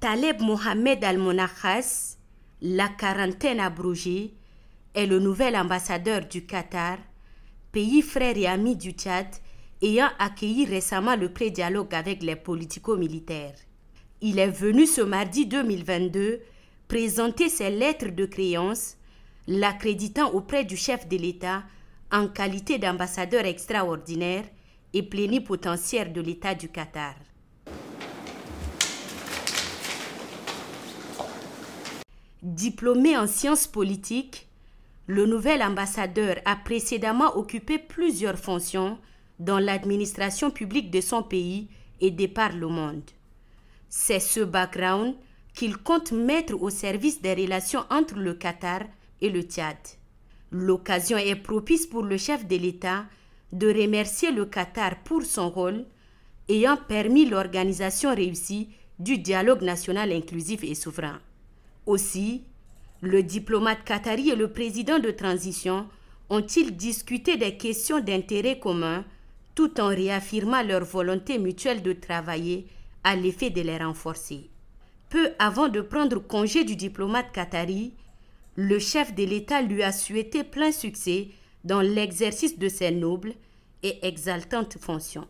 Taleb Mohamed al la quarantaine abrogée, est le nouvel ambassadeur du Qatar, pays frère et ami du Tchad, ayant accueilli récemment le pré-dialogue avec les politico-militaires. Il est venu ce mardi 2022 présenter ses lettres de créance, l'accréditant auprès du chef de l'État en qualité d'ambassadeur extraordinaire et plénipotentiaire de l'État du Qatar. Diplômé en sciences politiques, le nouvel ambassadeur a précédemment occupé plusieurs fonctions dans l'administration publique de son pays et des par le monde. C'est ce background qu'il compte mettre au service des relations entre le Qatar et le Tchad. L'occasion est propice pour le chef de l'État de remercier le Qatar pour son rôle ayant permis l'organisation réussie du dialogue national inclusif et souverain. Aussi, le diplomate qatari et le président de transition ont-ils discuté des questions d'intérêt commun tout en réaffirmant leur volonté mutuelle de travailler à l'effet de les renforcer. Peu avant de prendre congé du diplomate qatari, le chef de l'État lui a souhaité plein succès dans l'exercice de ses nobles et exaltantes fonctions.